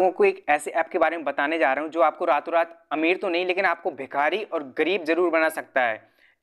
लोगों को एक ऐसे ऐप के बारे में बताने जा रहा हूँ जो आपको रातों रात अमीर तो नहीं लेकिन आपको भिखारी और गरीब जरूर बना सकता है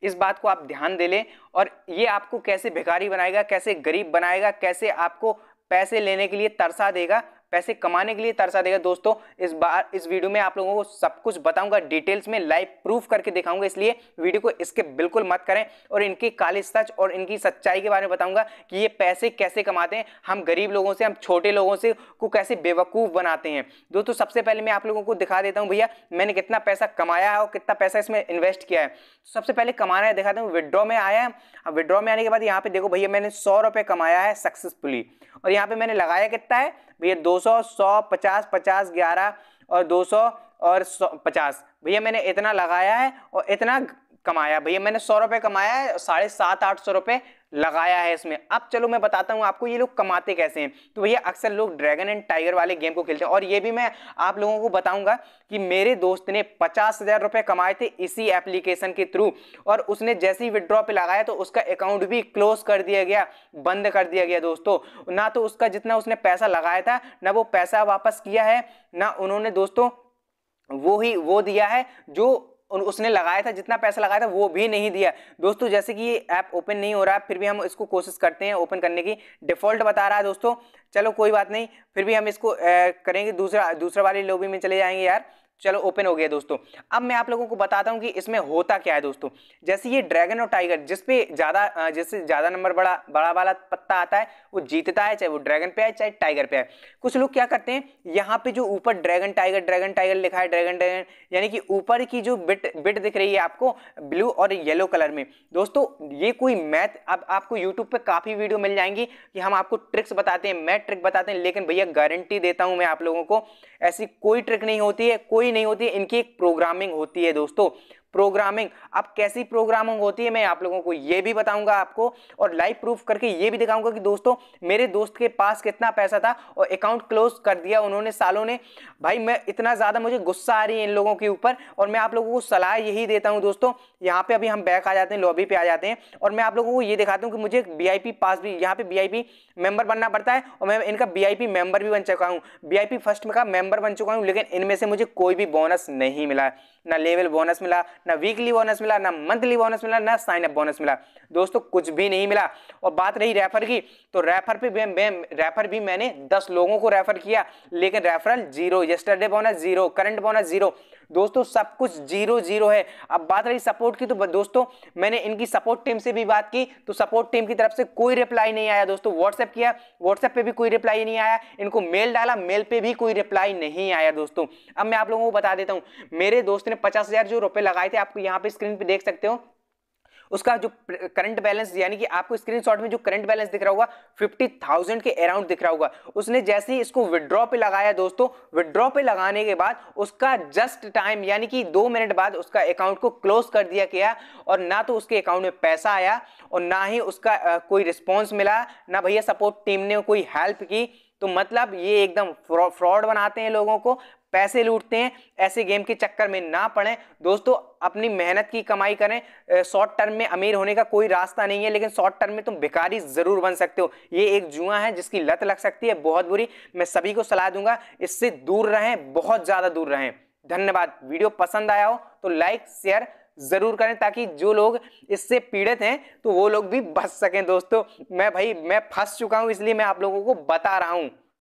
इस बात को आप ध्यान दे लें और ये आपको कैसे भिखारी बनाएगा कैसे गरीब बनाएगा कैसे आपको पैसे लेने के लिए तरसा देगा पैसे कमाने के लिए तरसा देगा दोस्तों इस बार इस वीडियो में आप लोगों को सब कुछ बताऊंगा डिटेल्स में लाइव प्रूफ करके दिखाऊंगा इसलिए वीडियो को इसके बिल्कुल मत करें और इनकी काली सच और इनकी सच्चाई के बारे में बताऊंगा कि ये पैसे कैसे कमाते हैं हम गरीब लोगों से हम छोटे लोगों से को कैसे बेवकूफ़ बनाते हैं दोस्तों सबसे पहले मैं आप लोगों को दिखा देता हूँ भैया मैंने कितना पैसा कमाया है और कितना पैसा इसमें इन्वेस्ट किया है सबसे पहले कमाना है दिखाता हूँ विड्रॉ में आया है विड्रॉ में आने के बाद यहाँ पे देखो भैया मैंने सौ रुपये कमाया है सक्सेसफुली और यहाँ पर मैंने लगाया कितना है भैया दो सौ सौ पचास पचास ग्यारह और दो सौ और सौ पचास भैया मैंने इतना लगाया है और इतना कमाया भैया मैंने सौ रुपये कमाया है साढ़े सात आठ सौ रुपये लगाया है इसमें अब चलो मैं बताता हूँ आपको ये लोग कमाते कैसे हैं तो भैया अक्सर लोग ड्रैगन एंड टाइगर वाले गेम को खेलते हैं और ये भी मैं आप लोगों को बताऊंगा कि मेरे दोस्त ने पचास हज़ार रुपये कमाए थे इसी एप्लीकेशन के थ्रू और उसने जैसे ही विड्रॉ पे लगाया तो उसका अकाउंट भी क्लोज कर दिया गया बंद कर दिया गया दोस्तों ना तो उसका जितना उसने पैसा लगाया था ना वो पैसा वापस किया है ना उन्होंने दोस्तों वो ही वो दिया है जो उसने लगाया था जितना पैसा लगाया था वो भी नहीं दिया दोस्तों जैसे कि ये ऐप ओपन नहीं हो रहा फिर भी हम इसको कोशिश करते हैं ओपन करने की डिफ़ॉल्ट बता रहा है दोस्तों चलो कोई बात नहीं फिर भी हम इसको करेंगे दूसरा दूसरा वाली लोबी में चले जाएंगे यार चलो ओपन हो गया दोस्तों अब मैं आप लोगों को बताता हूँ कि इसमें होता क्या है दोस्तों जैसे ये ड्रैगन और टाइगर जिस पे ज़्यादा जैसे ज़्यादा नंबर बड़ा बड़ा वाला पत्ता आता है वो जीतता है चाहे वो ड्रैगन पे आए चाहे टाइगर पे आए कुछ लोग क्या करते हैं यहाँ पे जो ऊपर ड्रैगन टाइगर ड्रैगन टाइगर लिखा है ड्रैगन ड्रैगन यानी कि ऊपर की जो बिट बिट दिख रही है आपको ब्लू और येलो कलर में दोस्तों ये कोई मैथ अब आपको यूट्यूब पर काफ़ी वीडियो मिल जाएंगी कि हम आपको ट्रिक्स बताते हैं मैथ ट्रिक बताते हैं लेकिन भैया गारंटी देता हूँ मैं आप लोगों को ऐसी कोई ट्रिक नहीं होती है कोई पूरी नहीं होती इनकी एक प्रोग्रामिंग होती है दोस्तों प्रोग्रामिंग अब कैसी प्रोग्रामिंग होती है मैं आप लोगों को ये भी बताऊंगा आपको और लाइव प्रूफ करके ये भी दिखाऊंगा कि दोस्तों मेरे दोस्त के पास कितना पैसा था और अकाउंट क्लोज कर दिया उन्होंने सालों ने भाई मैं इतना ज़्यादा मुझे गुस्सा आ रही है इन लोगों के ऊपर और मैं आप लोगों को सलाह यही देता हूँ दोस्तों यहाँ पर अभी हम बैक आ जाते हैं लॉबी पर आ जाते हैं और मैं आप लोगों को ये दिखाता हूँ कि मुझे वी पास भी यहाँ पे वी मेंबर बनना पड़ता है और मैं इनका वी मेंबर भी बन चुका हूँ वी फर्स्ट का मेंबर बन चुका हूँ लेकिन इनमें से मुझे कोई भी बोनस नहीं मिला ना लेवल बोनस मिला ना वीकली बोनस मिला ना मंथली बोनस मिला ना साइन अप बोनस मिला दोस्तों कुछ भी नहीं मिला और बात रही रेफर की तो रेफर पे रेफर भी मैंने दस लोगों को रेफर किया लेकिन referral zero yesterday bonus zero current bonus zero दोस्तों सब कुछ जीरो जीरो है अब बात रही सपोर्ट की तो दोस्तों मैंने इनकी सपोर्ट टीम से भी बात की तो सपोर्ट टीम की तरफ से कोई रिप्लाई नहीं आया दोस्तों व्हाट्सएप किया व्हाट्सएप पे भी कोई रिप्लाई नहीं आया इनको मेल डाला मेल पे भी कोई रिप्लाई नहीं आया दोस्तों अब मैं आप लोगों को बता देता हूँ मेरे दोस्त ने पचास जो रुपये लगाए थे आप यहाँ पे स्क्रीन पर देख सकते हो उसका जो करंट बैलेंस यानी कि आपको स्क्रीनशॉट में जो करंट बैलेंस दिख रहा होगा फिफ्टी थाउजेंड के अराउंड दिख रहा होगा उसने जैसे ही इसको विड्रॉ पे लगाया दोस्तों विड्रॉ पे लगाने के बाद उसका जस्ट टाइम यानी कि दो मिनट बाद उसका अकाउंट को क्लोज कर दिया गया और ना तो उसके अकाउंट में पैसा आया और ना ही उसका कोई रिस्पॉन्स मिला ना भैया सपोर्ट टीम ने कोई हेल्प की तो मतलब ये एकदम फ्रॉड बनाते हैं लोगों को पैसे लूटते हैं ऐसे गेम के चक्कर में ना पड़ें दोस्तों अपनी मेहनत की कमाई करें शॉर्ट टर्म में अमीर होने का कोई रास्ता नहीं है लेकिन शॉर्ट टर्म में तुम बेकारी ज़रूर बन सकते हो ये एक जुआ है जिसकी लत लग सकती है बहुत बुरी मैं सभी को सलाह दूंगा इससे दूर रहें बहुत ज़्यादा दूर रहें धन्यवाद वीडियो पसंद आया हो तो लाइक शेयर ज़रूर करें ताकि जो लोग इससे पीड़ित हैं तो वो लोग भी बच सकें दोस्तों मैं भाई मैं फंस चुका हूँ इसलिए मैं आप लोगों को बता रहा हूँ